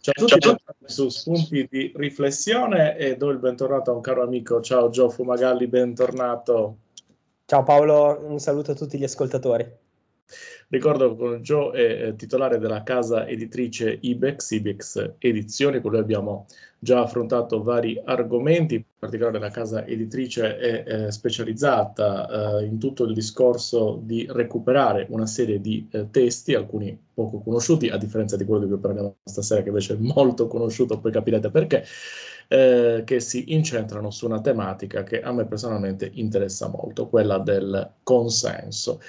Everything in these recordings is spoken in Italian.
Ciao a tutti, ciao. su Spunti di Riflessione e do il bentornato a un caro amico, ciao Gio Fumagalli, bentornato. Ciao Paolo, un saluto a tutti gli ascoltatori. Ricordo che Joe è titolare della casa editrice Ibex, Ibex Edizioni, con lui abbiamo già affrontato vari argomenti, in particolare la casa editrice è eh, specializzata eh, in tutto il discorso di recuperare una serie di eh, testi, alcuni poco conosciuti, a differenza di quello di cui parliamo stasera, che invece è molto conosciuto, poi capirete perché, eh, che si incentrano su una tematica che a me personalmente interessa molto, quella del consenso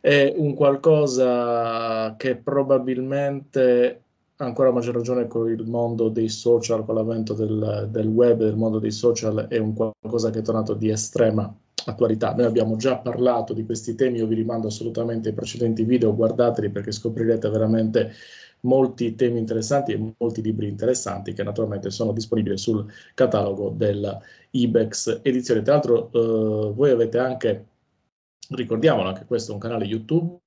è un qualcosa che probabilmente ancora maggior ragione con il mondo dei social, con l'avvento del, del web, del mondo dei social, è un qualcosa che è tornato di estrema attualità. Noi abbiamo già parlato di questi temi, io vi rimando assolutamente ai precedenti video, guardateli perché scoprirete veramente molti temi interessanti e molti libri interessanti che naturalmente sono disponibili sul catalogo della IBEX edizione. Tra l'altro eh, voi avete anche ricordiamolo, anche questo è un canale YouTube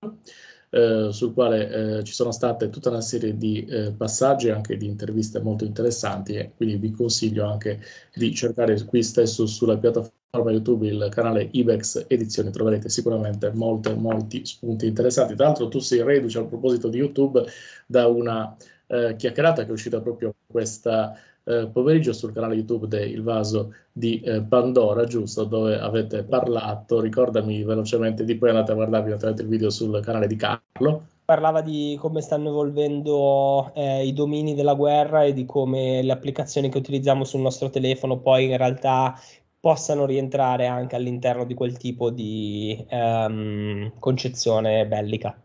eh, sul quale eh, ci sono state tutta una serie di eh, passaggi anche di interviste molto interessanti e quindi vi consiglio anche di cercare qui stesso sulla piattaforma YouTube il canale Ibex Edizioni, troverete sicuramente molte, molti spunti interessanti. Tra l'altro tu sei reduce a proposito di YouTube da una eh, chiacchierata che è uscita proprio questa eh, pomeriggio sul canale YouTube del Vaso di eh, Pandora, giusto, dove avete parlato, ricordami velocemente di poi andate a guardarvi naturalmente il video sul canale di Carlo. Parlava di come stanno evolvendo eh, i domini della guerra e di come le applicazioni che utilizziamo sul nostro telefono poi in realtà possano rientrare anche all'interno di quel tipo di ehm, concezione bellica.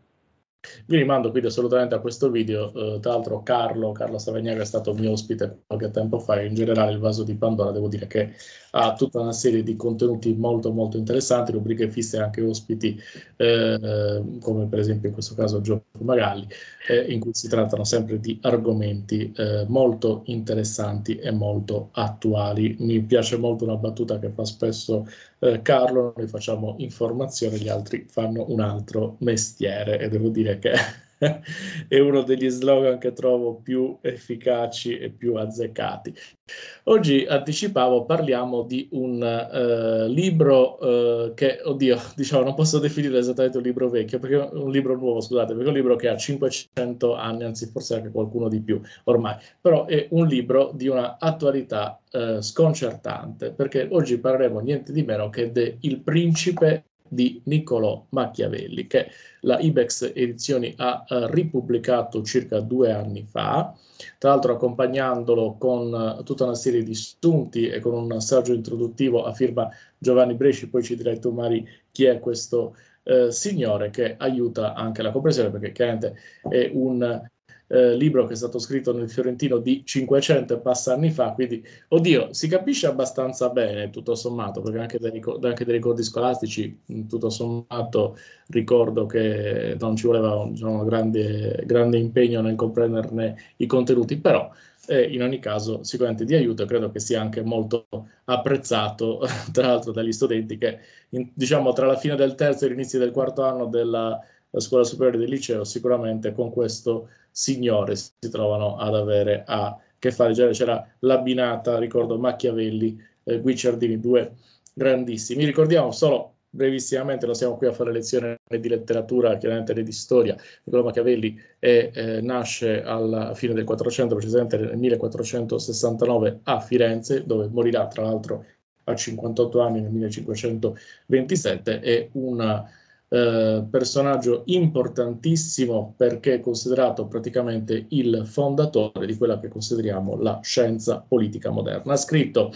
Vi rimando quindi assolutamente a questo video, uh, tra l'altro Carlo, Carlo Savagnaga è stato mio ospite qualche tempo fa in generale il vaso di Pandora devo dire che ha tutta una serie di contenuti molto molto interessanti, rubriche fisse e anche ospiti eh, eh, come per esempio in questo caso Gio Magalli, eh, in cui si trattano sempre di argomenti eh, molto interessanti e molto attuali. Mi piace molto una battuta che fa spesso eh, Carlo, noi facciamo informazione, gli altri fanno un altro mestiere e devo dire che è uno degli slogan che trovo più efficaci e più azzeccati. Oggi anticipavo, parliamo di un eh, libro eh, che, oddio, diciamo, non posso definire esattamente un libro vecchio, perché un libro nuovo, scusate, perché è un libro che ha 500 anni, anzi forse anche qualcuno di più ormai, però è un libro di una attualità eh, sconcertante, perché oggi parleremo niente di meno che de Il principe di Niccolò Machiavelli, che la Ibex Edizioni ha eh, ripubblicato circa due anni fa, tra l'altro accompagnandolo con eh, tutta una serie di spunti e con un saggio introduttivo a firma Giovanni Bresci, poi ci direi tu Mari chi è questo eh, signore che aiuta anche la comprensione, perché chiaramente è un eh, libro che è stato scritto nel fiorentino di 500 e passa anni fa, quindi, oddio, si capisce abbastanza bene, tutto sommato, perché anche dai, anche dai ricordi scolastici, mm, tutto sommato, ricordo che non ci voleva un diciamo, grande, grande impegno nel comprenderne i contenuti, però e eh, in ogni caso sicuramente di aiuto credo che sia anche molto apprezzato tra l'altro dagli studenti che in, diciamo tra la fine del terzo e l'inizio del quarto anno della scuola superiore del liceo sicuramente con questo signore si trovano ad avere a che fare. Già c'era l'abbinata, ricordo Machiavelli, eh, Guicciardini, due grandissimi. Ricordiamo solo brevissimamente, non siamo qui a fare lezione di letteratura, chiaramente né di storia. Niccolo Machiavelli è, eh, nasce alla fine del 400, precisamente nel 1469 a Firenze, dove morirà tra l'altro a 58 anni nel 1527. È una eh, personaggio importantissimo perché è considerato praticamente il fondatore di quella che consideriamo la scienza politica moderna. Ha scritto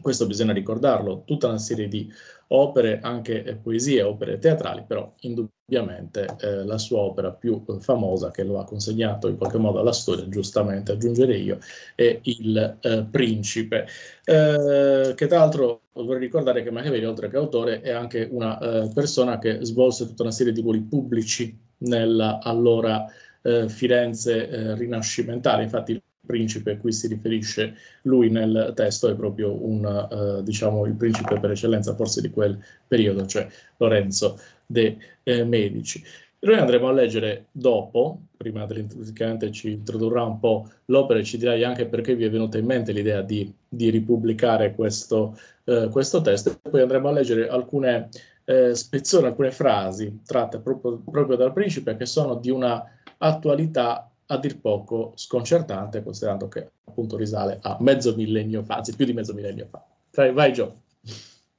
questo bisogna ricordarlo, tutta una serie di opere, anche eh, poesie, opere teatrali, però indubbiamente eh, la sua opera più eh, famosa che lo ha consegnato in qualche modo alla storia, giustamente aggiungerei io, è Il eh, Principe, eh, che tra l'altro vorrei ricordare che Machiavelli, oltre che autore, è anche una eh, persona che svolse tutta una serie di ruoli pubblici nella allora Firenze rinascimentale, infatti principe a cui si riferisce lui nel testo è proprio un, eh, diciamo, il principe per eccellenza forse di quel periodo, cioè Lorenzo de eh, Medici. Noi andremo a leggere dopo, prima dell'introduzione ci introdurrà un po' l'opera e ci dirai anche perché vi è venuta in mente l'idea di, di ripubblicare questo, eh, questo testo, e poi andremo a leggere alcune eh, spezzoni, alcune frasi tratte proprio, proprio dal principe che sono di una attualità a dir poco sconcertante, considerando che appunto risale a mezzo millennio fa, anzi più di mezzo millennio fa. Vai, vai Joe.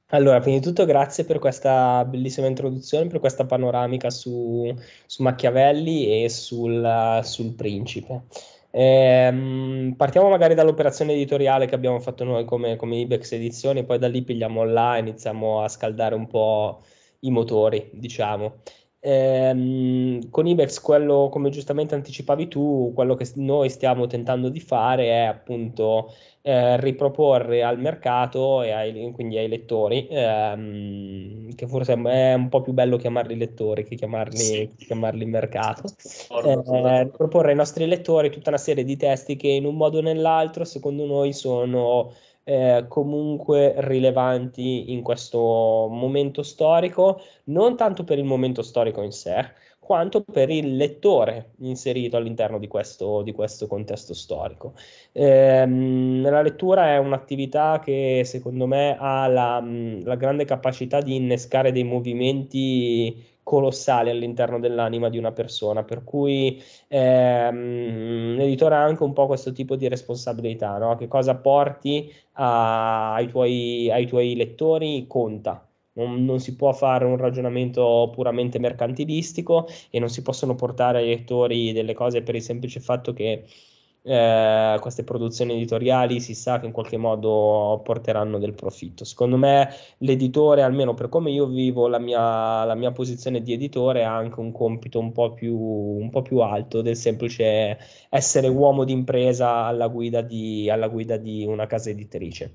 Allora, prima di tutto grazie per questa bellissima introduzione, per questa panoramica su, su Machiavelli e sul, sul principe. Eh, partiamo magari dall'operazione editoriale che abbiamo fatto noi come, come Ibex Edizioni, poi da lì pigliamo là e iniziamo a scaldare un po' i motori, diciamo. Eh, con IBEX quello, come giustamente anticipavi tu, quello che noi stiamo tentando di fare è appunto eh, riproporre al mercato e ai, quindi ai lettori, ehm, che forse è un po' più bello chiamarli lettori che chiamarli, sì. chiamarli mercato, eh, riproporre ai nostri lettori tutta una serie di testi che in un modo o nell'altro secondo noi sono... Eh, comunque rilevanti in questo momento storico, non tanto per il momento storico in sé, quanto per il lettore inserito all'interno di questo, di questo contesto storico. Eh, la lettura è un'attività che secondo me ha la, la grande capacità di innescare dei movimenti colossali all'interno dell'anima di una persona, per cui ehm, l'editore ha anche un po' questo tipo di responsabilità, no? che cosa porti a, ai, tuoi, ai tuoi lettori conta. Non, non, si può fare un ragionamento puramente mercantilistico e non si possono portare ai lettori delle cose per il semplice fatto che eh, queste produzioni editoriali si sa che in qualche modo porteranno del profitto. Secondo me l'editore, almeno per come io vivo la mia, la mia posizione di editore, ha anche un compito un po, più, un po' più alto del semplice essere uomo d'impresa alla guida di, alla guida di una casa editrice.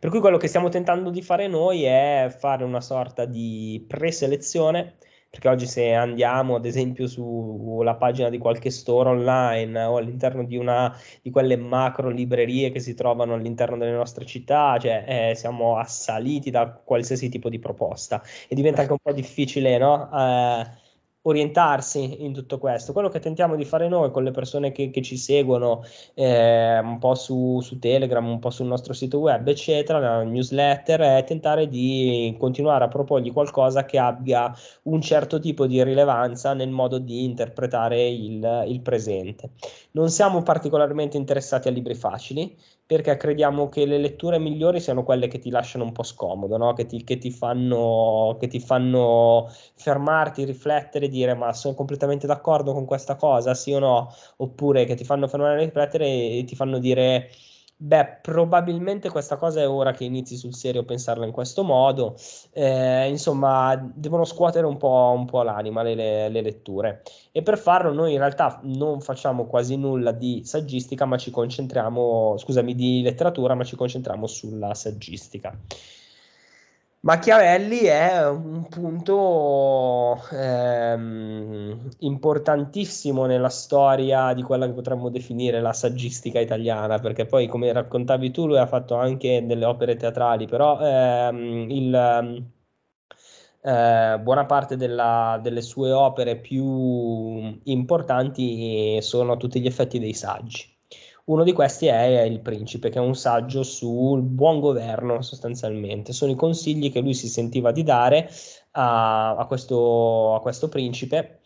Per cui quello che stiamo tentando di fare noi è fare una sorta di preselezione, perché oggi se andiamo ad esempio sulla pagina di qualche store online o all'interno di una di quelle macro librerie che si trovano all'interno delle nostre città, cioè eh, siamo assaliti da qualsiasi tipo di proposta e diventa anche un po' difficile, no? Eh, orientarsi in tutto questo. Quello che tentiamo di fare noi con le persone che, che ci seguono eh, un po' su, su, Telegram, un po' sul nostro sito web, eccetera, la newsletter, è tentare di continuare a proporgli qualcosa che abbia un certo tipo di rilevanza nel modo di interpretare il, il presente. Non siamo particolarmente interessati a libri facili, perché crediamo che le letture migliori siano quelle che ti lasciano un po' scomodo, no? che, ti, che, ti fanno, che, ti, fanno, fermarti, riflettere, dire ma sono completamente d'accordo con questa cosa, sì o no, oppure che ti fanno fermare e riflettere e ti fanno dire Beh, probabilmente questa cosa è ora che inizi sul serio a pensarla in questo modo. Eh, insomma, devono scuotere un po', un po l'anima le, le, le, letture. E per farlo noi in realtà non facciamo quasi nulla di saggistica, ma ci concentriamo, scusami, di letteratura, ma ci concentriamo sulla saggistica. Machiavelli è un punto ehm, importantissimo nella storia di quella che potremmo definire la saggistica italiana, perché poi come raccontavi tu lui ha fatto anche delle opere teatrali, però ehm, il, ehm, eh, buona parte della, delle sue opere più importanti eh, sono a tutti gli effetti dei saggi. Uno di questi è Il principe, che è un saggio sul buon governo sostanzialmente. Sono i consigli che lui si sentiva di dare a, a, questo, a questo, principe,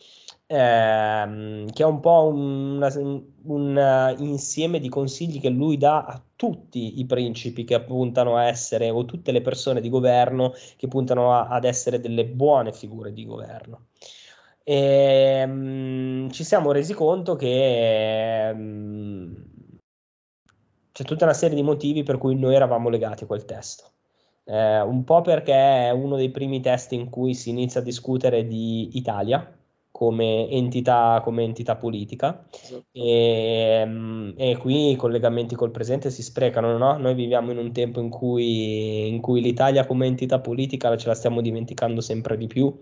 ehm, che è un po' un, un, un eh, insieme di consigli che lui dà a tutti i principi che puntano a essere, o tutte le persone di governo che puntano a, ad essere delle buone figure di governo. E, um, ci siamo resi conto che... Um, c'è tutta una serie di motivi per cui noi eravamo legati a quel testo. Eh, un po' perché è uno dei primi test in cui si inizia a discutere di Italia come entità, come entità politica esatto. e, mm, e, qui i collegamenti col presente si sprecano, no? Noi viviamo in un tempo in cui, in cui l'Italia come entità politica ce la stiamo dimenticando sempre di più,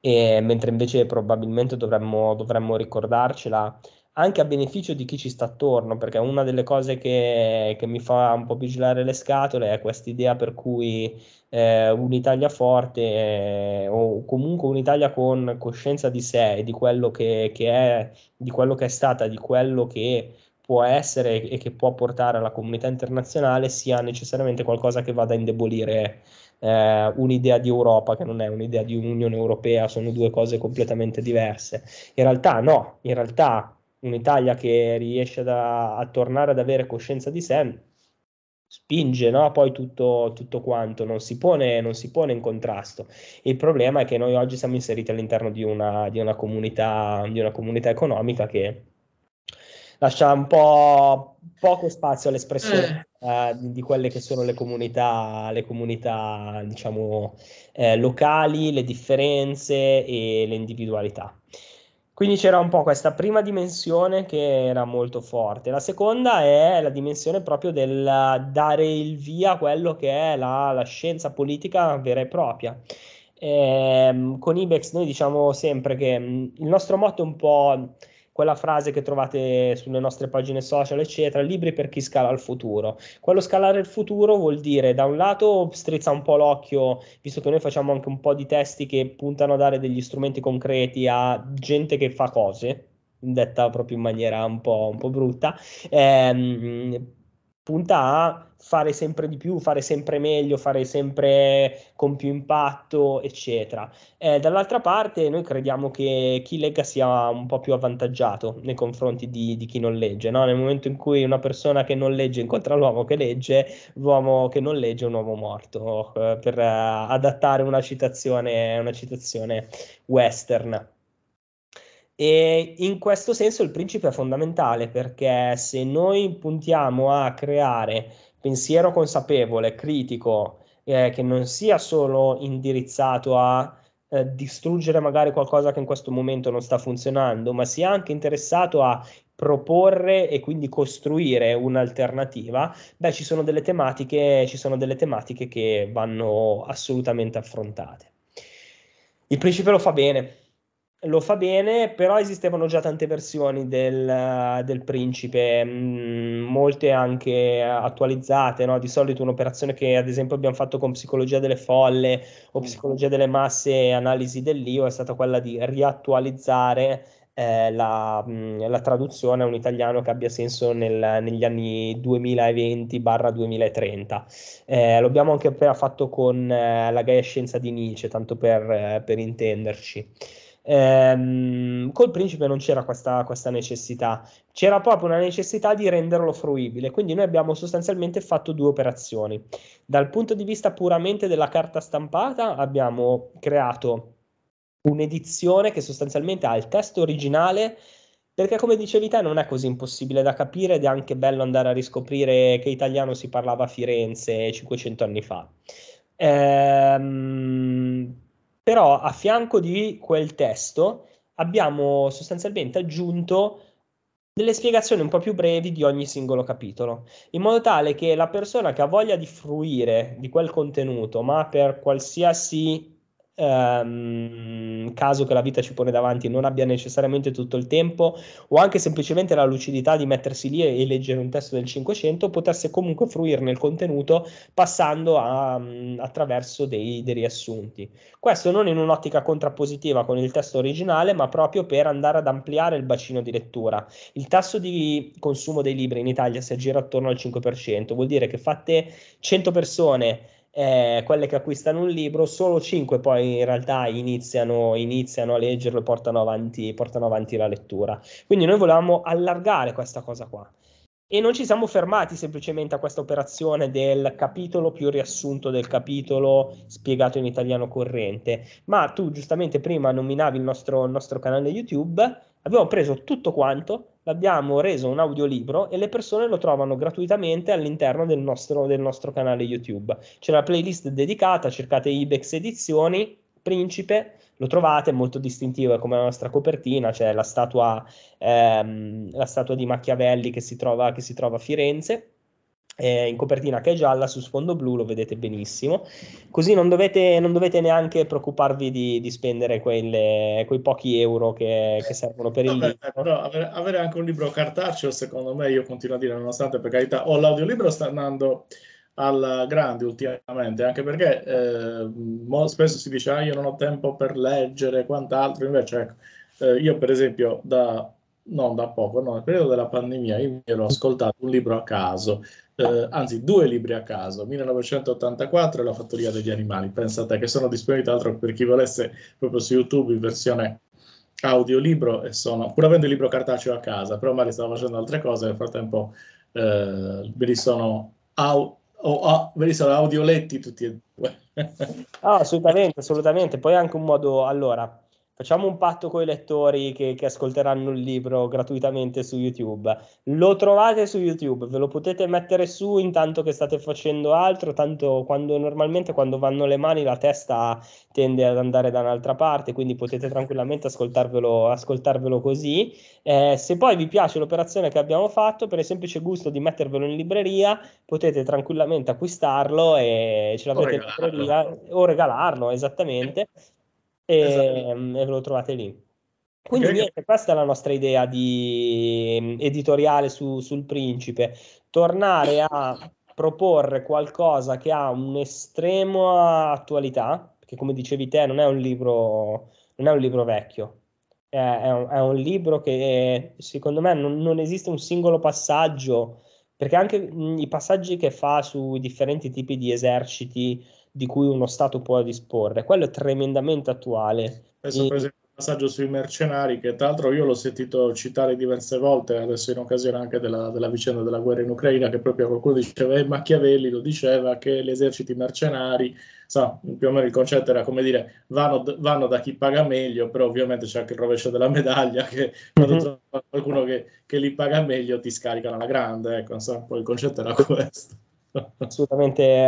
e, mentre invece probabilmente dovremmo, dovremmo ricordarcela anche a beneficio di chi ci sta attorno, perché una delle cose che, che mi fa un po' vigilare le scatole è questa idea per cui eh, un'Italia forte eh, o comunque un'Italia con coscienza di sé e di quello che, che è, di quello che è stata, di quello che può essere e che può portare alla comunità internazionale sia necessariamente qualcosa che vada a indebolire eh, un'idea di Europa che non è un'idea di un'Unione Europea, sono due cose completamente diverse. In realtà no, in realtà un'Italia che riesce da, a tornare ad avere coscienza di sé, spinge no? poi tutto, tutto quanto, non si, pone, non si, pone, in contrasto. Il problema è che noi oggi siamo inseriti all'interno di una, di una, comunità, di una comunità, economica che lascia un po' poco spazio all'espressione eh, eh di quelle che sono le comunità, le comunità diciamo, eh, locali, le differenze e le individualità. Quindi c'era un po' questa prima dimensione che era molto forte. La seconda è la dimensione proprio del dare il via a quello che è la, la scienza politica vera e propria. E, ehm, con Ibex noi diciamo sempre che mm, il nostro motto è un po' quella frase che trovate sulle nostre pagine social, eccetera, libri per chi scala il futuro. Quello scalare il futuro vuol dire, da un lato, strizza un po' l'occhio, visto che noi facciamo anche un po' di testi che puntano a dare degli strumenti concreti a gente che fa cose, detta proprio in maniera un po', un po brutta, ehm, punta a fare sempre di più, fare sempre meglio, fare sempre con più impatto, eccetera. Eh, dall'altra parte noi crediamo che chi legga sia un po' più avvantaggiato nei confronti di, di chi non legge, no? nel momento in cui una persona che non legge incontra l'uomo che legge, l'uomo che non legge è un uomo morto, eh, per eh, adattare una citazione, una citazione western. E in questo senso il principe è fondamentale perché se noi puntiamo a creare pensiero consapevole, critico, eh, che non sia solo indirizzato a eh, distruggere magari qualcosa che in questo momento non sta funzionando, ma sia anche interessato a proporre e quindi costruire un'alternativa, beh, ci sono delle tematiche, ci sono delle tematiche che vanno assolutamente affrontate. Il principe lo fa bene, lo fa bene, però esistevano già tante versioni del, del principe, mm, molte anche attualizzate. No? Di solito un'operazione che ad esempio abbiamo fatto con psicologia delle folle o mm. psicologia delle masse e analisi dell'IO è stata quella di riattualizzare eh, la, mm, la, traduzione a un italiano che abbia senso nel, negli anni 2020-2030. Eh, l'abbiamo anche appena fatto con eh, la Gaia Scienza di Nietzsche, tanto per, eh, per intenderci. Ehm, col principe non c'era questa, questa necessità, c'era proprio una necessità di renderlo fruibile, quindi noi abbiamo sostanzialmente fatto due operazioni. Dal punto di vista puramente della carta stampata abbiamo creato un'edizione che sostanzialmente ha il testo originale perché come dicevi te non è così impossibile da capire ed è anche bello andare a riscoprire che italiano si parlava a Firenze 500 anni fa. Ehm, però a fianco di quel testo abbiamo sostanzialmente aggiunto delle spiegazioni un po' più brevi di ogni singolo capitolo, in modo tale che la persona che ha voglia di fruire di quel contenuto, ma per qualsiasi Ehm, caso che la vita ci pone davanti non abbia necessariamente tutto il tempo o anche semplicemente la lucidità di mettersi lì e, leggere un testo del 500, potesse comunque fruirne il contenuto passando a, mm, attraverso dei, dei riassunti. Questo non in un'ottica contrappositiva con il testo originale, ma proprio per andare ad ampliare il bacino di lettura. Il tasso di consumo dei libri in Italia si aggira attorno al 5%, vuol dire che fatte 100 persone eh, quelle che acquistano un libro, solo 5 poi in realtà iniziano, iniziano a leggerlo e portano avanti, portano avanti la lettura. Quindi noi volevamo allargare questa cosa qua. E non ci siamo fermati semplicemente a questa operazione del capitolo più riassunto del capitolo spiegato in italiano corrente, ma tu giustamente prima nominavi il nostro, il nostro canale YouTube, abbiamo preso tutto quanto, l'abbiamo reso un audiolibro e le persone lo trovano gratuitamente all'interno del nostro, del nostro canale YouTube. C'è la playlist dedicata, cercate Ibex Edizioni, Principe, lo trovate, è molto distintivo, è come la nostra copertina, c'è la statua, ehm, la statua di Machiavelli che si, trova, che si trova a Firenze eh, in copertina che è gialla su sfondo blu lo vedete benissimo così non dovete, non dovete neanche preoccuparvi di, di spendere quelle, quei pochi euro che, che servono per il Vabbè, libro però avere, avere, anche un libro cartaceo secondo me io continuo a dire nonostante per carità o l'audiolibro sta andando al grande ultimamente anche perché eh, spesso si dice ah io non ho tempo per leggere quant'altro invece ecco eh, io per esempio da non da poco, no, nel periodo della pandemia io mi ero ascoltato un libro a caso eh, anzi due libri a caso, 1984 e La fattoria degli animali, pensate che sono disponibili tra l'altro per chi volesse proprio su YouTube in versione audiolibro e sono, pur avendo il libro cartaceo a casa, però magari stavo facendo altre cose, nel frattempo eh, me li sono au- o oh, oh, sono audioletti tutti e due. oh, assolutamente, assolutamente. Poi anche un modo, allora, Facciamo un patto con i lettori che, che, ascolteranno il libro gratuitamente su YouTube. Lo trovate su YouTube, ve lo potete mettere su intanto che state facendo altro, tanto quando normalmente quando vanno le mani la testa tende ad andare da un'altra parte, quindi potete tranquillamente ascoltarvelo, ascoltarvelo così. Eh, se poi vi piace l'operazione che abbiamo fatto, per il semplice gusto di mettervelo in libreria, potete tranquillamente acquistarlo e ce l'avrete in libreria o regalarlo, esattamente e, esatto. Mm, e lo trovate lì. Quindi okay. niente, questa è la nostra idea di mm, editoriale su, sul principe, tornare a proporre qualcosa che ha un'estrema attualità, che come dicevi te non è un libro, non è un libro vecchio, è, è, un, è, un, libro che secondo me non, non esiste un singolo passaggio, perché anche mm, i passaggi che fa sui differenti tipi di eserciti, di cui uno Stato può disporre. Quello è tremendamente attuale. Penso, per esempio, il passaggio sui mercenari, che tra l'altro io l'ho sentito citare diverse volte, adesso in occasione anche della, della vicenda della guerra in Ucraina, che proprio qualcuno diceva, e eh, Machiavelli lo diceva, che gli eserciti mercenari, sa, più o meno il concetto era come dire, vanno, vanno, da chi paga meglio, però ovviamente c'è anche il rovescio della medaglia, che quando mm-hmm. trovi qualcuno che, che, li paga meglio ti scaricano alla grande, ecco, sa, poi il concetto era questo. Assolutamente...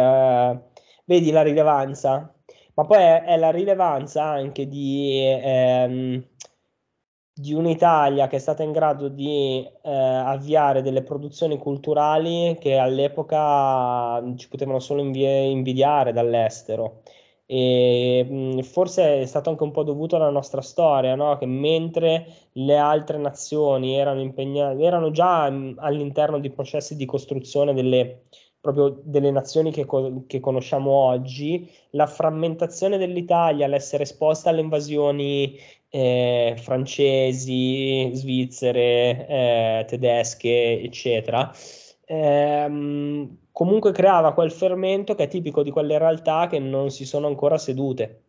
Uh vedi la rilevanza, ma poi è, è la rilevanza anche di, ehm, di, un'Italia che è stata in grado di eh, avviare delle produzioni culturali che all'epoca ci potevano solo invi- invidiare dall'estero. E, mm, forse è stato anche un po' dovuto alla nostra storia, no? che mentre le altre nazioni erano impegnate, erano già mm, all'interno di processi di costruzione delle, proprio delle nazioni che, co- che conosciamo oggi, la frammentazione dell'Italia, l'essere esposta alle invasioni eh, francesi, svizzere, eh, tedesche, eccetera, ehm, comunque creava quel fermento che è tipico di quelle realtà che non si sono ancora sedute.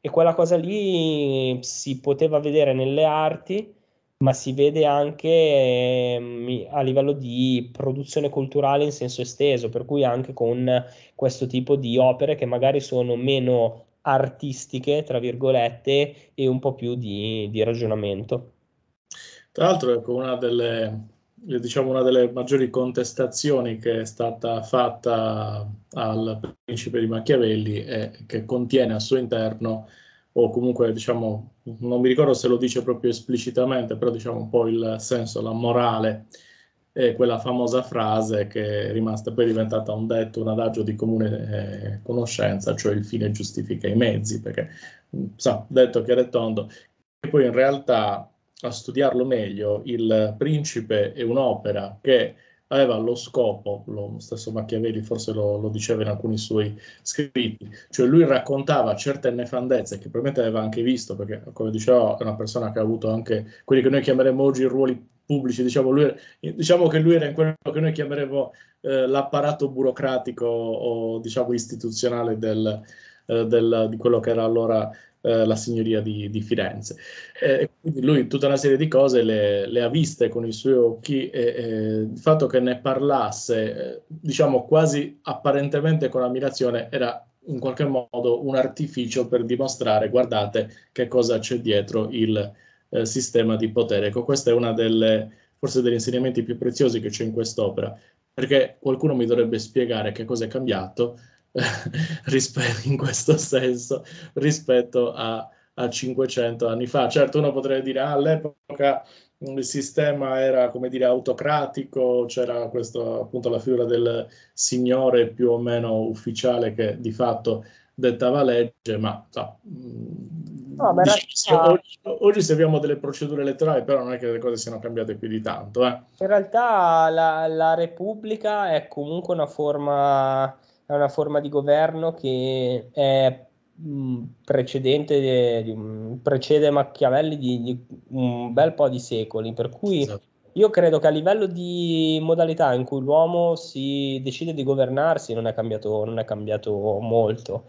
E quella cosa lì si poteva vedere nelle arti ma si vede anche ehm, a livello di produzione culturale in senso esteso, per cui anche con questo tipo di opere che magari sono meno artistiche, tra virgolette, e un po' più di, di ragionamento. Tra l'altro, ecco, una delle, diciamo, una delle maggiori contestazioni che è stata fatta al principe di Machiavelli è che contiene al suo interno, o comunque diciamo non mi ricordo se lo dice proprio esplicitamente, però diciamo un po' il senso, la morale, è quella famosa frase che è rimasta poi diventata un detto, un adagio di comune eh, conoscenza, cioè il fine giustifica i mezzi, perché, mm, sa, detto chiaro e tondo, e poi in realtà a studiarlo meglio, il principe è un'opera che aveva lo scopo, lo stesso Machiavelli forse lo, lo, diceva in alcuni suoi scritti, cioè lui raccontava certe nefandezze che probabilmente aveva anche visto, perché come dicevo è una persona che ha avuto anche quelli che noi chiameremo oggi ruoli pubblici, diciamo, lui, diciamo che lui era in quello che noi chiameremo eh, l'apparato burocratico o diciamo istituzionale del, eh, del, di quello che era allora eh, la signoria di, di Firenze. Eh, quindi lui tutta una serie di cose le, le ha viste con i suoi occhi e, e il fatto che ne parlasse, eh, diciamo quasi apparentemente con ammirazione, era in qualche modo un artificio per dimostrare, guardate che cosa c'è dietro il eh, sistema di potere. Ecco, questo è uno forse degli insegnamenti più preziosi che c'è in quest'opera, perché qualcuno mi dovrebbe spiegare che cosa è cambiato, rispe- in questo senso rispetto a, a 500 anni fa. Certo uno potrebbe dire ah, all'epoca il sistema era come dire autocratico, c'era questo, appunto la figura del signore più o meno ufficiale che di fatto dettava legge, ma mm, no, no, diciamo, oggi, oggi, seguiamo delle procedure elettorali, però non è che le cose siano cambiate più di tanto. Eh. In realtà la, la Repubblica è comunque una forma è una forma di governo che è mm, precedente, precede Machiavelli di, di, un bel po' di secoli, per cui esatto. io credo che a livello di modalità in cui l'uomo si decide di governarsi non è cambiato, non è cambiato molto.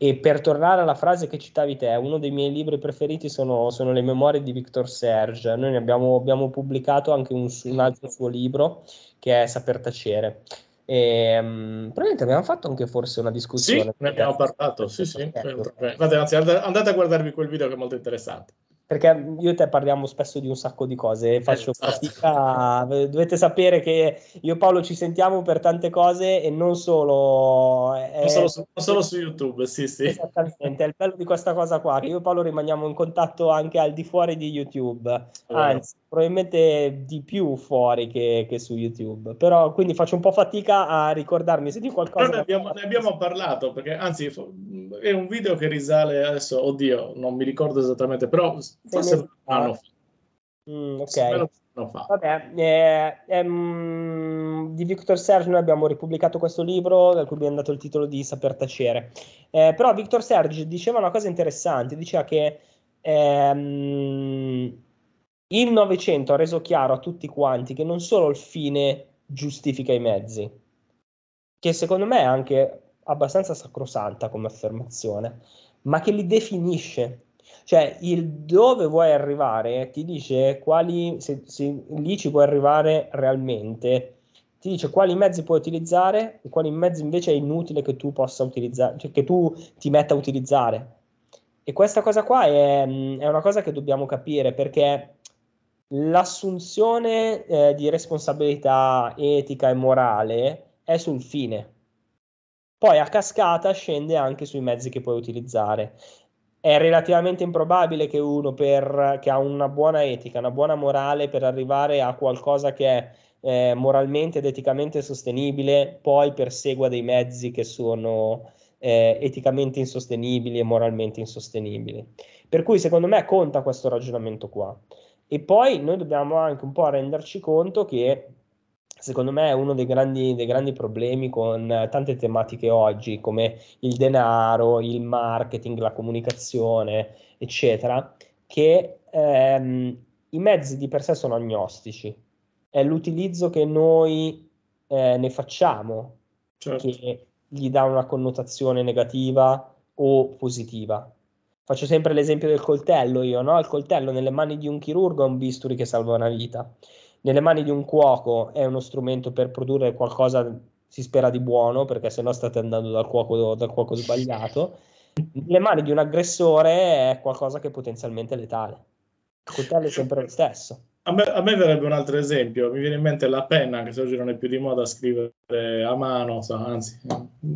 E per tornare alla frase che citavi te, uno dei miei libri preferiti sono, sono le memorie di Victor Serge. Noi abbiamo, abbiamo, pubblicato anche un, un altro suo libro che è Saper tacere. E, um, probabilmente abbiamo fatto anche forse una discussione. Sì, ne abbiamo parlato, sì, sì. Certo. Andate, anzi, andate a guardarvi quel video che è molto interessante. Perché io e te parliamo spesso di un sacco di cose, faccio esatto. fatica. Dovete sapere che io e Paolo ci sentiamo per tante cose e non solo. È... Eh, non, eh, solo su, non solo su YouTube, sì, sì. Esattamente, è il bello di questa cosa qua, che io e Paolo rimaniamo in contatto anche al di fuori di YouTube. Anzi, probabilmente di più fuori che, che, su YouTube. Però quindi faccio un po' fatica a ricordarmi se di qualcosa. Ne abbiamo, ne abbiamo, parlato perché anzi è un video che risale adesso, oddio, non mi ricordo esattamente, però forse un anno fa. Mm, ok. Vabbè, eh, ehm, di Victor Serge noi abbiamo ripubblicato questo libro da cui abbiamo dato il titolo di Saper tacere. Eh, però Victor Serge diceva una cosa interessante, diceva che ehm, il Novecento ha reso chiaro a tutti quanti che non solo il fine giustifica i mezzi, che secondo me è anche abbastanza sacrosanta come affermazione, ma che li definisce. Cioè, il dove vuoi arrivare ti dice quali, se, se lì ci puoi arrivare realmente, ti dice quali mezzi puoi utilizzare e quali mezzi invece è inutile che tu possa utilizzare, cioè che tu ti metta a utilizzare. E questa cosa qua è, è una cosa che dobbiamo capire perché l'assunzione eh, di responsabilità etica e morale è sul fine. Poi a cascata scende anche sui mezzi che puoi utilizzare. È relativamente improbabile che uno per, che ha una buona etica, una buona morale per arrivare a qualcosa che è eh, moralmente ed eticamente sostenibile, poi persegua dei mezzi che sono eh, eticamente insostenibili e moralmente insostenibili. Per cui secondo me conta questo ragionamento qua. E poi noi dobbiamo anche un po' renderci conto che secondo me è uno dei grandi, dei grandi, problemi con tante tematiche oggi come il denaro, il marketing, la comunicazione, eccetera, che ehm, i mezzi di per sé sono agnostici, è l'utilizzo che noi eh, ne facciamo certo. che gli dà una connotazione negativa o positiva. Faccio sempre l'esempio del coltello io, no? Il coltello nelle mani di un chirurgo è un bisturi che salva una vita, nelle mani di un cuoco è uno strumento per produrre qualcosa, si spera di buono, perché sennò state andando dal cuoco, dal cuoco sbagliato, nelle mani di un aggressore è qualcosa che è potenzialmente letale. Il coltello è sempre lo stesso a me, verrebbe un altro esempio, mi viene in mente la penna che se oggi non è più di moda scrivere a mano, so, anzi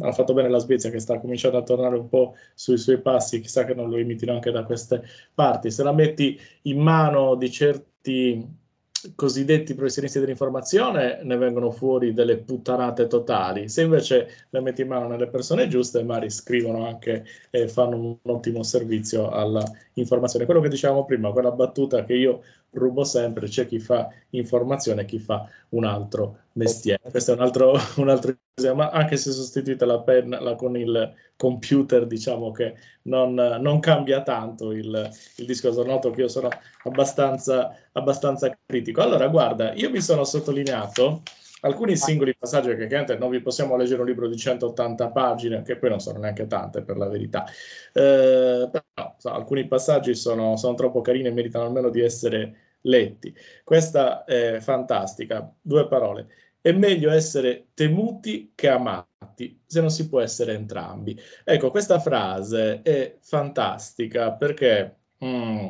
ha fatto bene la Svezia che sta cominciando a tornare un po' sui suoi passi, chissà che non lo imitino anche da queste parti, se la metti in mano di certi cosiddetti professionisti dell'informazione ne vengono fuori delle puttanate totali. Se invece la metti in mano nelle persone giuste, magari scrivono anche e eh, fanno un ottimo servizio all'informazione. Quello che dicevamo prima, quella battuta che io rubo sempre, c'è chi fa informazione e chi fa un altro mestiere. Questo è un altro, un altro esempio, ma anche se sostituite la penna la, con il computer, diciamo che non, non cambia tanto il, il, discorso. Noto che io sono abbastanza, abbastanza critico. Allora, guarda, io mi sono sottolineato alcuni singoli passaggi perché chiaramente non vi possiamo leggere un libro di 180 pagine, che poi non sono neanche tante per la verità, eh, però so, alcuni passaggi sono, sono troppo carini e meritano almeno di essere letti. Questa è fantastica, due parole. È meglio essere temuti che amati, se non si può essere entrambi. Ecco, questa frase è fantastica perché, mm,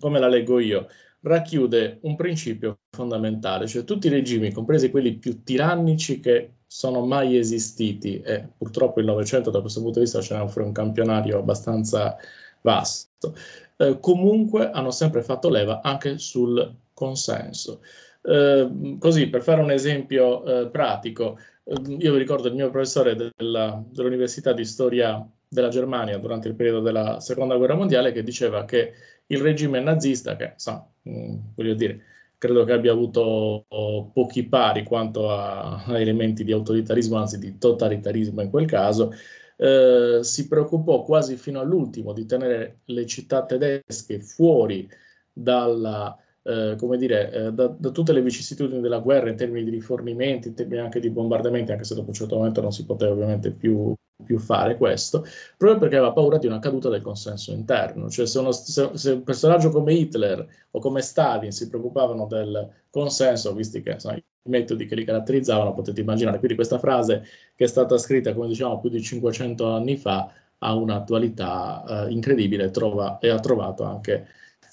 come la leggo io, racchiude un principio fondamentale, cioè tutti i regimi, compresi quelli più tirannici che sono mai esistiti, e purtroppo il Novecento da questo punto di vista ce ne offre un campionario abbastanza vasto, eh, comunque hanno sempre fatto leva anche sul consenso. Eh, così, per fare un esempio eh, pratico, ehm, io vi ricordo il mio professore della, dell'Università di Storia della Germania durante il periodo della Seconda Guerra Mondiale che diceva che il regime nazista, che sa, mh, mm, voglio dire, credo che abbia avuto oh, pochi pari quanto a, a, elementi di autoritarismo, anzi di totalitarismo in quel caso, eh, si preoccupò quasi fino all'ultimo di tenere le città tedesche fuori dalla, eh, come dire, eh, da, da, tutte le vicissitudini della guerra in termini di rifornimenti, in termini anche di bombardamenti, anche se dopo un certo momento non si poteva ovviamente più più fare questo, proprio perché aveva paura di una caduta del consenso interno. Cioè se, uno, se, se un personaggio come Hitler o come Stalin si preoccupavano del consenso, visti che insomma, i metodi che li caratterizzavano, potete immaginare Quindi questa frase che è stata scritta, come diciamo, più di 500 anni fa, ha un'attualità eh, incredibile trova, e ha trovato anche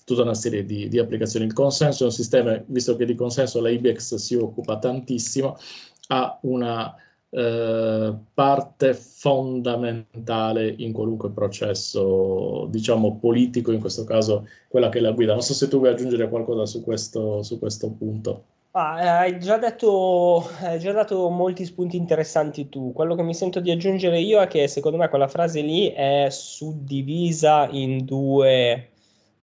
tutta una serie di, di applicazioni. Il consenso è un sistema, visto che di consenso la IBEX si occupa tantissimo, ha una eh, parte fondamentale in qualunque processo, diciamo, politico, in questo caso quella che è la guida. Non so se tu vuoi aggiungere qualcosa su questo, su questo punto. Ah, hai, già detto, hai già dato molti spunti interessanti tu. Quello che mi sento di aggiungere io è che secondo me quella frase lì è suddivisa in due,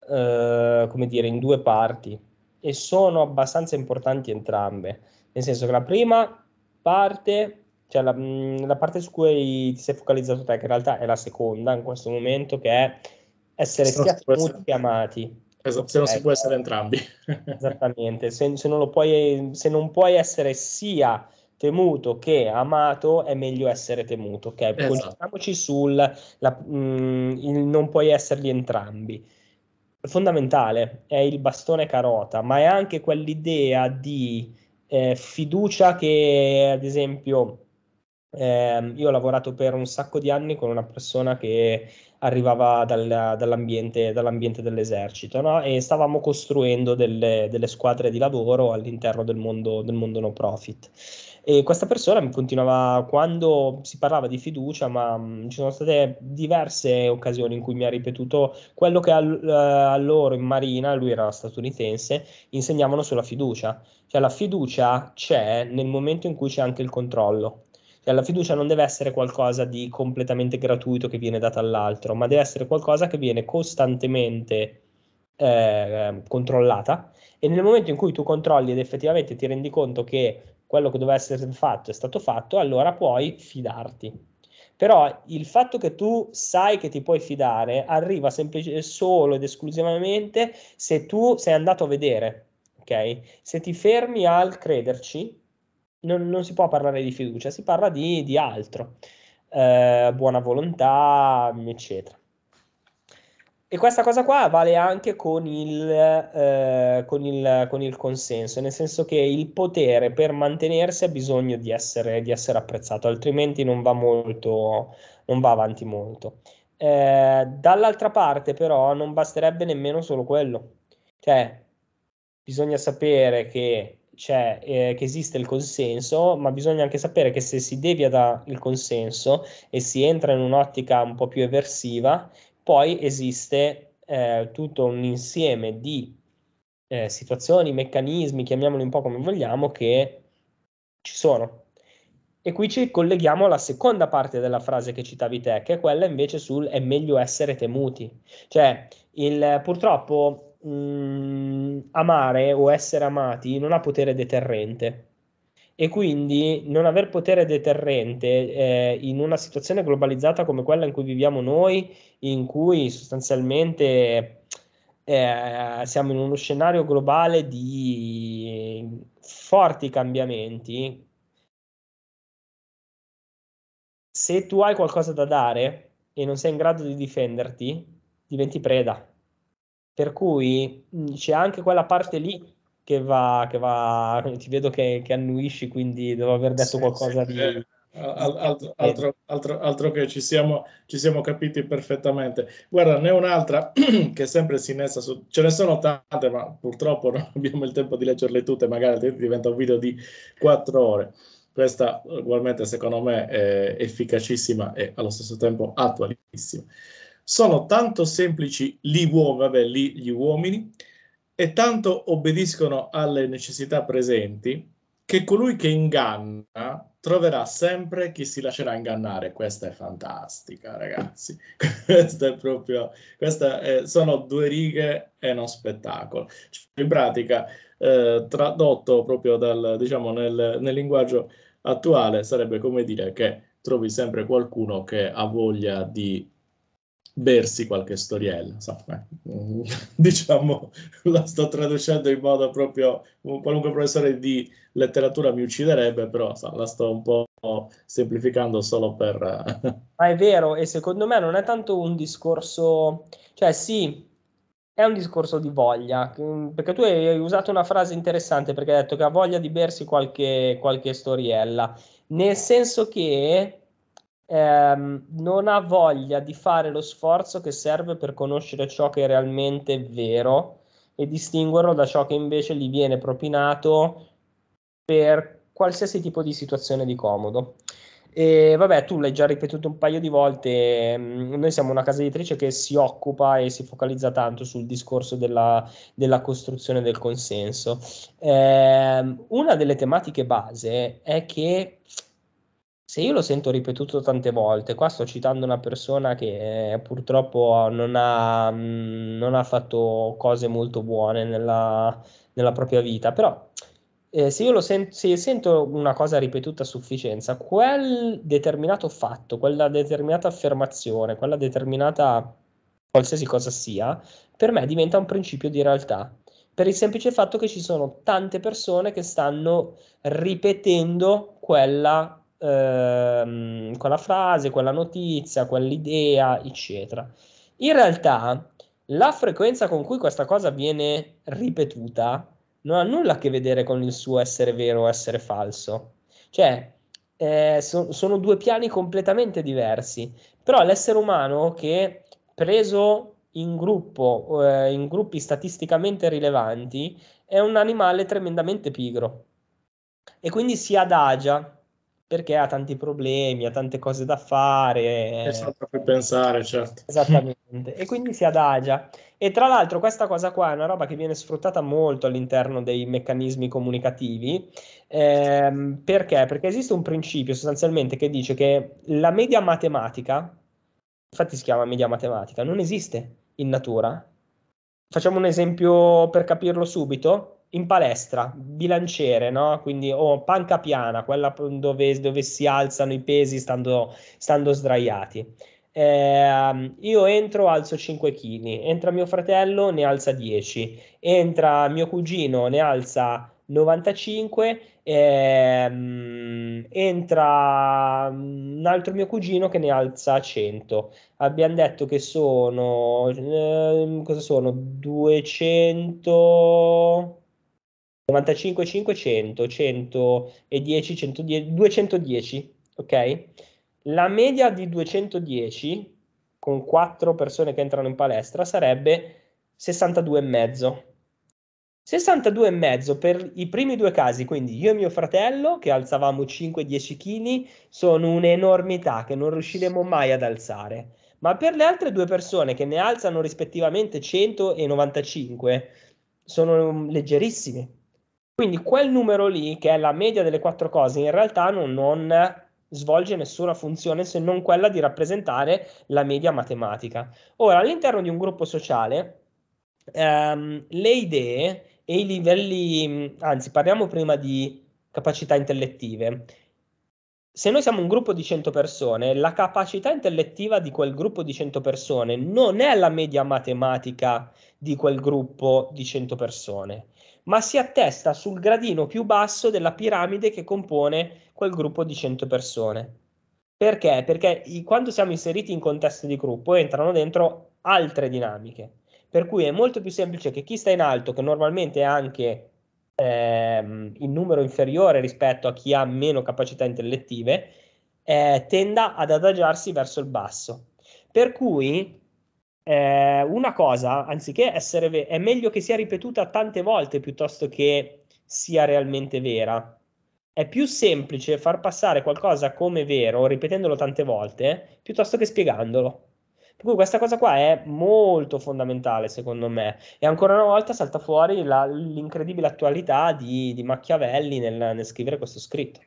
eh, come dire, in due parti e sono abbastanza importanti entrambe. Nel senso che la prima parte cioè la, mm, la parte su cui ti sei focalizzato te, che in realtà è la seconda in questo momento, che è essere tutti e amati. Esatto, se non si può essere entrambi. Esattamente, se, se, non puoi, se, non puoi, essere sia temuto che amato, è meglio essere temuto, ok? Esatto. Concentriamoci sul la, mh, mm, non puoi esserli entrambi. Fondamentale è il bastone carota, ma è anche quell'idea di eh, fiducia che, ad esempio, eh, io ho lavorato per un sacco di anni con una persona che arrivava dal, dall'ambiente, dall'ambiente, dell'esercito no? e stavamo costruendo delle, delle, squadre di lavoro all'interno del mondo, del mondo no profit. E questa persona mi continuava quando si parlava di fiducia, ma mh, mm, ci sono state diverse occasioni in cui mi ha ripetuto quello che al, uh, a loro in marina, lui era statunitense, insegnavano sulla fiducia. Cioè la fiducia c'è nel momento in cui c'è anche il controllo. Cioè, la fiducia non deve essere qualcosa di completamente gratuito che viene data all'altro, ma deve essere qualcosa che viene costantemente eh, controllata e nel momento in cui tu controlli ed effettivamente ti rendi conto che quello che doveva essere fatto è stato fatto, allora puoi fidarti. Però il fatto che tu sai che ti puoi fidare arriva semplice, solo ed esclusivamente se tu sei andato a vedere, ok? Se ti fermi al crederci, non, non, si può parlare di fiducia, si parla di, di altro, eh, buona volontà, eccetera. E questa cosa qua vale anche con il, eh, con, il, con il, consenso, nel senso che il potere per mantenersi ha bisogno di essere, di essere apprezzato, altrimenti non va, molto, non va avanti molto. Eh, dall'altra parte però non basterebbe nemmeno solo quello, cioè bisogna sapere che c'è, cioè, eh, che esiste il consenso, ma bisogna anche sapere che se si devia dal consenso e si entra in un'ottica un po' più eversiva, poi esiste eh, tutto un insieme di eh, situazioni, meccanismi, chiamiamoli un po' come vogliamo, che ci sono. E qui ci colleghiamo alla seconda parte della frase che citavi te, che è quella invece sul è meglio essere temuti. Cioè, il, purtroppo mh, mm, amare o essere amati non ha potere deterrente e quindi non aver potere deterrente eh, in una situazione globalizzata come quella in cui viviamo noi, in cui sostanzialmente eh, siamo in uno scenario globale di forti cambiamenti, se tu hai qualcosa da dare e non sei in grado di difenderti, diventi preda per cui mm, c'è anche quella parte lì che va, che va ti vedo che, che annuisci, quindi devo aver detto sì, qualcosa sì, di... Eh, altro, altro, altro, altro, che ci siamo, ci siamo, capiti perfettamente. Guarda, ne un'altra che sempre si innesta su... Ce ne sono tante, ma purtroppo non abbiamo il tempo di leggerle tutte, magari diventa un video di quattro ore. Questa ugualmente secondo me è efficacissima e allo stesso tempo attualissima sono tanto semplici gli uomini, vabbè, lì gli uomini, e tanto obbediscono alle necessità presenti, che colui che inganna troverà sempre chi si lascerà ingannare. Questa è fantastica, ragazzi. questa è proprio, questa è, sono due righe e uno spettacolo. Cioè, in pratica, eh, tradotto proprio dal, diciamo, nel, nel linguaggio attuale, sarebbe come dire che trovi sempre qualcuno che ha voglia di bersi qualche storiella, so, eh, diciamo, la sto traducendo in modo proprio, qualunque professore di letteratura mi ucciderebbe, però so, la sto un po' semplificando solo per... Eh, Ma è vero, e secondo me non è tanto un discorso, cioè sì, è un discorso di voglia, mm, perché tu hai usato una frase interessante, perché hai detto che ha voglia di bersi qualche, qualche storiella, nel senso che ehm, non ha voglia di fare lo sforzo che serve per conoscere ciò che è realmente vero e distinguerlo da ciò che invece gli viene propinato per qualsiasi tipo di situazione di comodo. E vabbè, tu l'hai già ripetuto un paio di volte, ehm, noi siamo una casa editrice che si occupa e si focalizza tanto sul discorso della, della costruzione del consenso. Eh, una delle tematiche base è che se io lo sento ripetuto tante volte, qua sto citando una persona che eh, purtroppo non ha, mh, mm, non ha, fatto cose molto buone nella, nella propria vita, però eh, se io sen- se sento una cosa ripetuta a sufficienza, quel determinato fatto, quella determinata affermazione, quella determinata qualsiasi cosa sia, per me diventa un principio di realtà per il semplice fatto che ci sono tante persone che stanno ripetendo quella ehm, quella frase, quella notizia, quell'idea, eccetera. In realtà la frequenza con cui questa cosa viene ripetuta non ha nulla a che vedere con il suo essere vero o essere falso. Cioè, eh, so, sono due piani completamente diversi, però l'essere umano che preso in gruppo, eh, in gruppi statisticamente rilevanti, è un animale tremendamente pigro e quindi si adagia perché ha tanti problemi, ha tante cose da fare. È sempre per pensare, certo. Esattamente, e quindi si adagia. E tra l'altro questa cosa qua è una roba che viene sfruttata molto all'interno dei meccanismi comunicativi, ehm, perché? Perché esiste un principio sostanzialmente che dice che la media matematica, infatti si chiama media matematica, non esiste in natura. Facciamo un esempio per capirlo subito in palestra, bilanciere, no? quindi o oh, panca piana, quella dove, dove, si alzano i pesi stando, stando sdraiati. Eh, io entro, alzo 5 kg, entra mio fratello, ne alza 10, entra mio cugino, ne alza 95, ehm, entra mm, un altro mio cugino che ne alza 100. Abbiamo detto che sono, ehm, cosa sono? 200... 95, 500, 110, 110, 210, ok? La media di 210 con 4 persone che entrano in palestra sarebbe 62,5. 62,5 per i primi due casi, quindi io e mio fratello che alzavamo 5-10 kg, sono un'enormità che non riusciremo mai ad alzare. Ma per le altre due persone che ne alzano rispettivamente 100 e 95, sono um, leggerissimi quindi quel numero lì, che è la media delle quattro cose, in realtà non, non svolge nessuna funzione se non quella di rappresentare la media matematica. Ora, all'interno di un gruppo sociale, ehm, le idee e i livelli, anzi parliamo prima di capacità intellettive. Se noi siamo un gruppo di 100 persone, la capacità intellettiva di quel gruppo di 100 persone non è la media matematica di quel gruppo di 100 persone ma si attesta sul gradino più basso della piramide che compone quel gruppo di 100 persone. Perché? Perché quando siamo inseriti in contesto di gruppo entrano dentro altre dinamiche, per cui è molto più semplice che chi sta in alto, che normalmente è anche ehm, in numero inferiore rispetto a chi ha meno capacità intellettive, eh, tenda ad adagiarsi verso il basso. Per cui eh, una cosa, anziché essere vera, è meglio che sia ripetuta tante volte piuttosto che sia realmente vera. È più semplice far passare qualcosa come vero ripetendolo tante volte piuttosto che spiegandolo. Per cui questa cosa qua è molto fondamentale secondo me e ancora una volta salta fuori la, l'incredibile attualità di, di Machiavelli nel, nel scrivere questo scritto.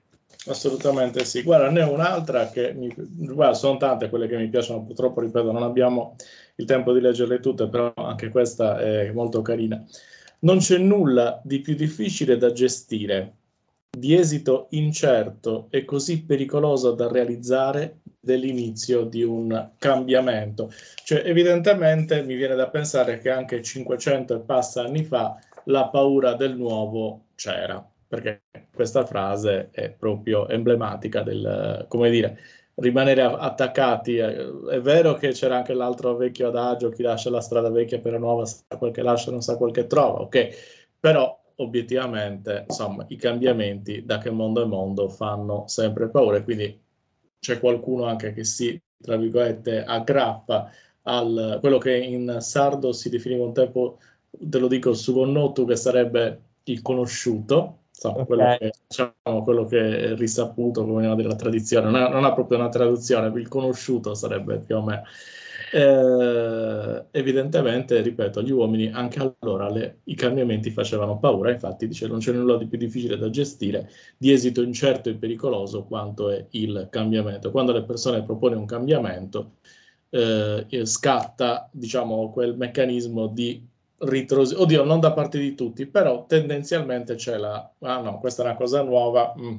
Assolutamente sì. Guarda, ne è un'altra che mi... Guarda, sono tante quelle che mi piacciono, purtroppo, ripeto, non abbiamo il tempo di leggerle tutte, però anche questa è molto carina. Non c'è nulla di più difficile da gestire, di esito incerto e così pericoloso da realizzare dell'inizio di un cambiamento. Cioè, evidentemente mi viene da pensare che anche 500 e passa anni fa la paura del nuovo c'era, perché questa frase è proprio emblematica del, come dire, rimanere attaccati. Eh, è vero che c'era anche l'altro vecchio adagio, chi lascia la strada vecchia per la nuova sa quel che lascia, non sa quel che trova, ok? Però obiettivamente, insomma, i cambiamenti da che mondo è mondo fanno sempre paura, quindi c'è qualcuno anche che si, tra virgolette, aggrappa al quello che in sardo si definiva un tempo, te lo dico, il sugonnotto, che sarebbe il conosciuto, insomma, okay. quello, che, diciamo, quello, che, è risaputo come della tradizione, non ha, non ha, proprio una traduzione, il conosciuto sarebbe più o meno. Eh, evidentemente, ripeto, agli uomini anche allora le, i cambiamenti facevano paura, infatti dice non c'è nulla di più difficile da gestire, di esito incerto e pericoloso quanto è il cambiamento. Quando le persone propone un cambiamento, eh, scatta diciamo, quel meccanismo di ritrosi, oddio, non da parte di tutti, però tendenzialmente c'è la, ah no, questa è una cosa nuova. Mm.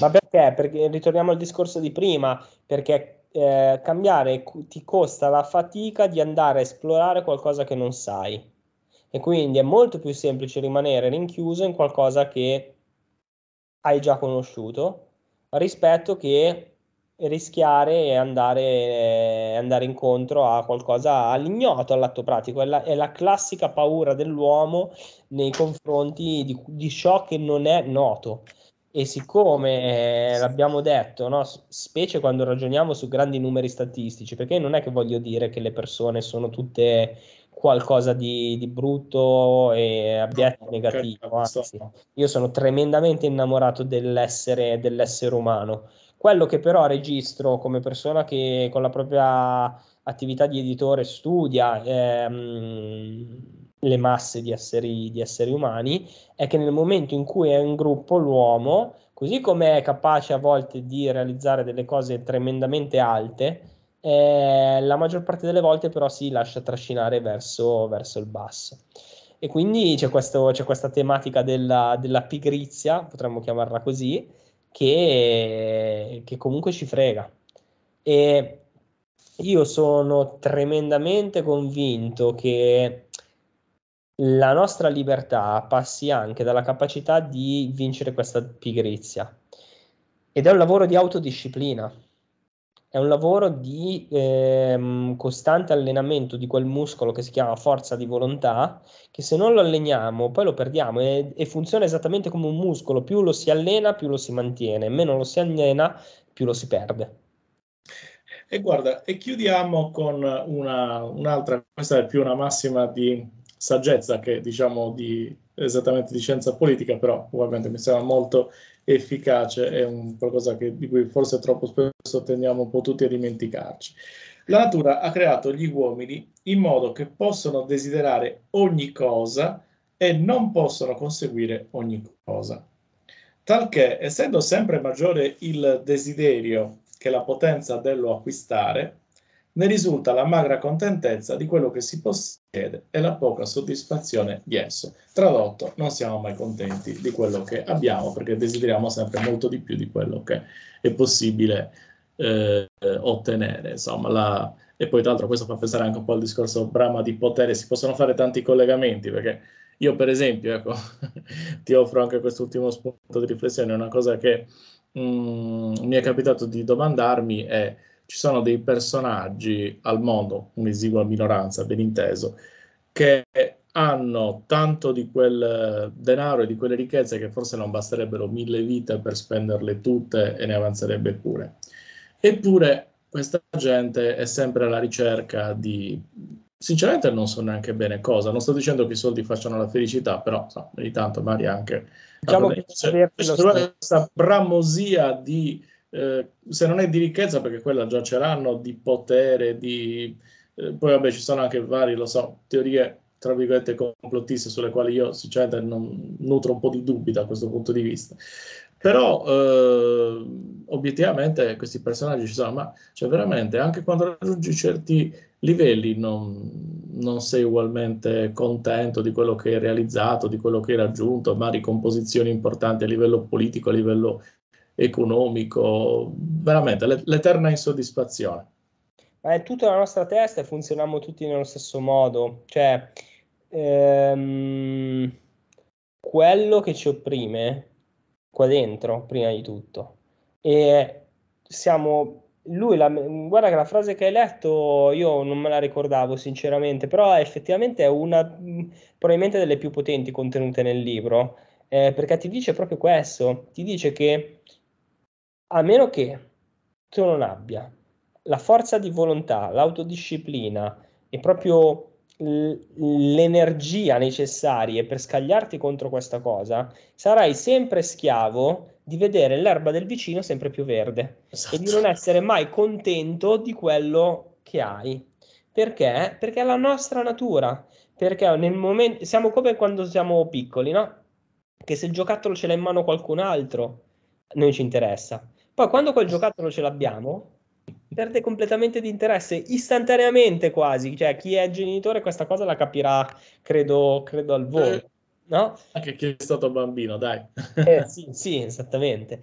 Ma perché? Perché ritorniamo al discorso di prima, perché eh, cambiare ti costa la fatica di andare a esplorare qualcosa che non sai. E quindi è molto più semplice rimanere rinchiuso in qualcosa che hai già conosciuto rispetto che rischiare e andare, andare incontro a qualcosa all'ignoto all'atto pratico. È la, è la classica paura dell'uomo nei confronti di, di, ciò che non è noto. E siccome eh, l'abbiamo detto, no? specie quando ragioniamo su grandi numeri statistici, perché non è che voglio dire che le persone sono tutte qualcosa di, di, brutto e abbiate no, negativo. Certo, anzi, io sono tremendamente innamorato dell'essere, dell'essere umano. Quello che però registro come persona che con la propria attività di editore studia ehm, le masse di esseri, di esseri umani è che nel momento in cui è in gruppo l'uomo, così come è capace a volte di realizzare delle cose tremendamente alte, eh, la maggior parte delle volte però si lascia trascinare verso, verso il basso. E quindi c'è, questo, c'è questa tematica della, della pigrizia, potremmo chiamarla così, che, che comunque ci frega. E io sono tremendamente convinto che la nostra libertà passi anche dalla capacità di vincere questa pigrizia. Ed è un lavoro di autodisciplina è un lavoro di ehm, costante allenamento di quel muscolo che si chiama forza di volontà, che se non lo alleniamo poi lo perdiamo e, e, funziona esattamente come un muscolo, più lo si allena più lo si mantiene, meno lo si allena più lo si perde. E guarda, e chiudiamo con una, un'altra, questa è più una massima di saggezza che diciamo di esattamente di scienza politica, però ovviamente mi sembra molto efficace, è un qualcosa che, di cui forse troppo spesso tendiamo un po' tutti a dimenticarci. La natura ha creato gli uomini in modo che possono desiderare ogni cosa e non possono conseguire ogni cosa. Talché, essendo sempre maggiore il desiderio che la potenza dello acquistare, ne risulta la magra contentezza di quello che si possiede e la poca soddisfazione di esso. Tradotto, non siamo mai contenti di quello che abbiamo perché desideriamo sempre molto di più di quello che è possibile eh, ottenere. Insomma, la... E poi tra l'altro questo fa pensare anche un po' al discorso Brahma di potere, si possono fare tanti collegamenti perché io per esempio, ecco, ti offro anche quest'ultimo spunto di riflessione, una cosa che mh, mm, mi è capitato di domandarmi è ci sono dei personaggi al mondo, un'esigua minoranza ben inteso, che hanno tanto di quel eh, denaro e di quelle ricchezze che forse non basterebbero mille vite per spenderle tutte e ne avanzerebbe pure. Eppure questa gente è sempre alla ricerca di... Sinceramente non so neanche bene cosa, non sto dicendo che i soldi facciano la felicità, però so, ogni tanto magari anche... Diciamo che cioè, c'è, c'è questa bramosia di eh, se non è di ricchezza, perché quella già ce l'hanno, di potere, di... Eh, poi vabbè ci sono anche varie, lo so, teorie tra virgolette complottiste sulle quali io sinceramente non, nutro un po' di dubbi da questo punto di vista. Però eh, obiettivamente questi personaggi ci sono, ma cioè veramente anche quando raggiungi certi livelli non, non sei ugualmente contento di quello che hai realizzato, di quello che hai raggiunto, ma ricomposizioni importanti a livello politico, a livello economico, veramente l'eterna insoddisfazione. Ma è tutta la nostra testa e funzioniamo tutti nello stesso modo, cioè ehm, quello che ci opprime qua dentro, prima di tutto, e siamo lui, la, guarda che la frase che hai letto io non me la ricordavo sinceramente, però effettivamente è una probabilmente delle più potenti contenute nel libro, eh, perché ti dice proprio questo, ti dice che a meno che tu non abbia la forza di volontà, l'autodisciplina e proprio l'energia necessarie per scagliarti contro questa cosa, sarai sempre schiavo di vedere l'erba del vicino sempre più verde esatto. e di non esatto. essere mai contento di quello che hai. Perché? Perché è la nostra natura. Perché nel momento siamo come quando siamo piccoli, no? Che se il giocattolo ce l'ha in mano qualcun altro, noi ci interessa. Poi quando quel giocattolo ce l'abbiamo, perde completamente di interesse, istantaneamente quasi. Cioè, chi è genitore questa cosa la capirà, credo, credo al volo. Eh. no? Anche chi è stato bambino, dai. eh, sì, sì, esattamente.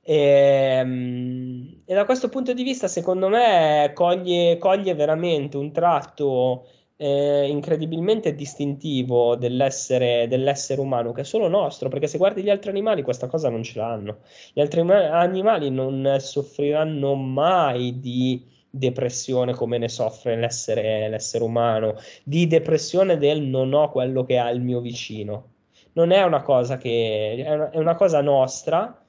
E, ehm, e, da questo punto di vista, secondo me, coglie, coglie veramente un tratto eh, incredibilmente distintivo dell'essere, dell'essere, umano che è solo nostro, perché se guardi gli altri animali questa cosa non ce l'hanno. Gli altri animali non soffriranno mai di depressione come ne soffre l'essere, l'essere umano, di depressione del non ho quello che ha il mio vicino. Non è una cosa che è una, è una cosa nostra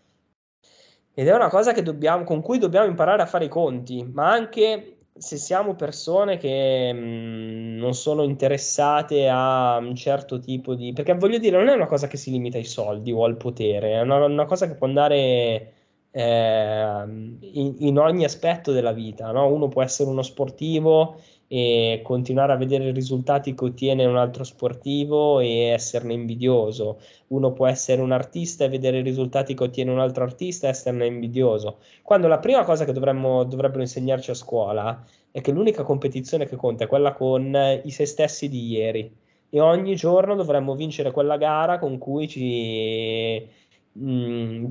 ed è una cosa dobbiamo, con cui dobbiamo imparare a fare i conti, ma anche se siamo persone che mh, mm, non sono interessate a un certo tipo di... perché voglio dire, non è una cosa che si limita ai soldi o al potere, è una, una cosa che può andare eh, in, in, ogni aspetto della vita, no? uno può essere uno sportivo e continuare a vedere i risultati che ottiene un altro sportivo e esserne invidioso. Uno può essere un artista e vedere i risultati che ottiene un altro artista e esserne invidioso. Quando la prima cosa che dovremmo, dovrebbero insegnarci a scuola è che l'unica competizione che conta è quella con i se stessi di ieri e ogni giorno dovremmo vincere quella gara con cui ci, mh, mm,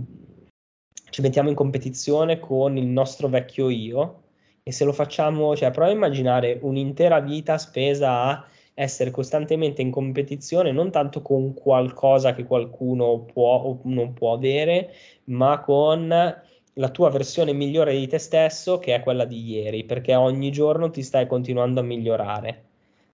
ci mettiamo in competizione con il nostro vecchio io e se lo facciamo, cioè prova a immaginare un'intera vita spesa a essere costantemente in competizione non tanto con qualcosa che qualcuno può o non può avere, ma con la tua versione migliore di te stesso che è quella di ieri, perché ogni giorno ti stai continuando a migliorare.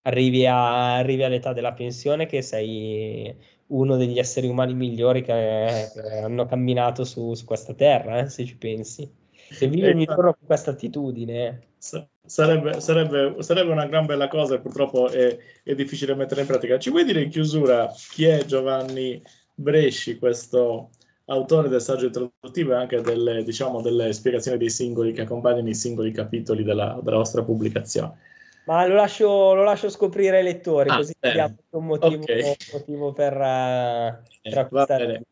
Arrivi, a, arrivi all'età della pensione che sei uno degli esseri umani migliori che, che hanno camminato su, su questa terra, eh, se ci pensi. Se vivi ogni esatto. giorno con questa attitudine. Eh. Sarebbe, sarebbe, sarebbe, una gran bella cosa e purtroppo è, è, difficile mettere in pratica. Ci vuoi dire in chiusura chi è Giovanni Bresci, questo autore del saggio introduttivo e anche delle, diciamo, delle spiegazioni dei singoli che accompagnano i singoli capitoli della, della vostra pubblicazione? Ma lo lascio, lo lascio, scoprire ai lettori, ah, così abbiamo un motivo, okay. un motivo per, uh, per acquistare.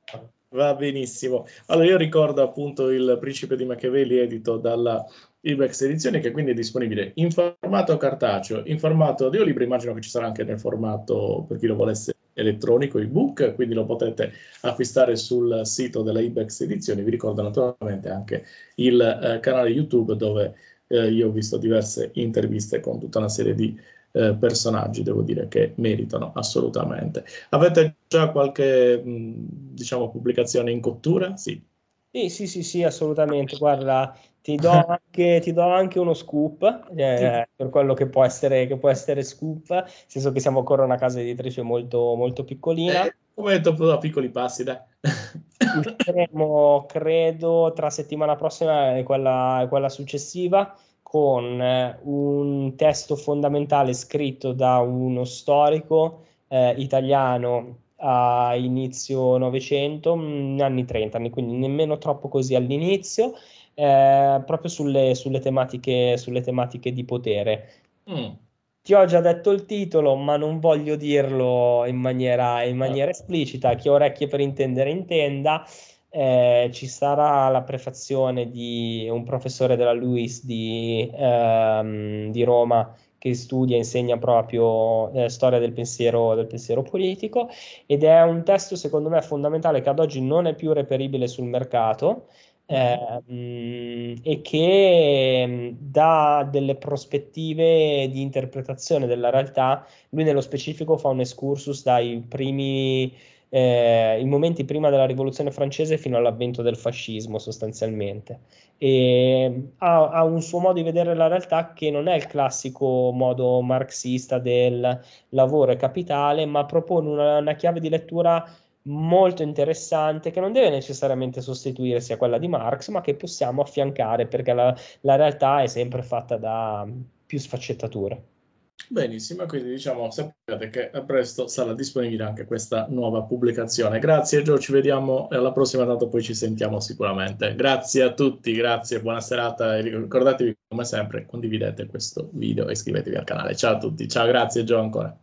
Va benissimo. Allora, io ricordo appunto Il Principe di Machiavelli, edito dalla Ibex Edizioni, che quindi è disponibile in formato cartaceo, in formato audiolibro, immagino che ci sarà anche nel formato per chi lo volesse elettronico, ebook, quindi lo potete acquistare sul sito della Ibex Edizioni. Vi ricordo naturalmente anche il eh, canale YouTube dove eh, io ho visto diverse interviste con tutta una serie di eh, personaggi, devo dire, che meritano assolutamente. Avete già qualche, mh, diciamo, pubblicazione in cottura? Sì. Sì, sì, sì, sì, assolutamente. Guarda, ti do anche, ti do anche uno scoop eh, per quello che può, essere, che può essere scoop, nel senso che siamo ancora una casa editrice molto, molto piccolina. Come Eh, come da piccoli passi, dai. Usciremo, credo, tra settimana prossima e quella, quella successiva con eh, un testo fondamentale scritto da uno storico eh, italiano a inizio Novecento, mm, anni 30, anni, quindi nemmeno troppo così all'inizio, eh, proprio sulle, sulle, tematiche, sulle tematiche di potere. Mm. Ti ho già detto il titolo, ma non voglio dirlo in maniera, in maniera ah. esplicita. Chi ha orecchie per intendere, intenda eh, ci sarà la prefazione di un professore della LUIS di, ehm, di Roma che studia e insegna proprio eh, storia del pensiero, del pensiero, politico ed è un testo secondo me fondamentale che ad oggi non è più reperibile sul mercato eh, e che ehm, dà delle prospettive di interpretazione della realtà. Lui nello specifico fa un excursus dai primi eh, i momenti prima della rivoluzione francese fino all'avvento del fascismo sostanzialmente e mm, ha, ha, un suo modo di vedere la realtà che non è il classico modo marxista del lavoro e capitale ma propone una, una chiave di lettura molto interessante che non deve necessariamente sostituirsi a quella di Marx ma che possiamo affiancare perché la, la realtà è sempre fatta da mm, più sfaccettature Benissimo, quindi diciamo sappiate che a presto sarà disponibile anche questa nuova pubblicazione. Grazie Gio, ci vediamo alla prossima, tanto poi ci sentiamo sicuramente. Grazie a tutti, grazie, buona serata e ricordatevi come sempre condividete questo video e iscrivetevi al canale. Ciao a tutti, ciao, grazie Gio ancora.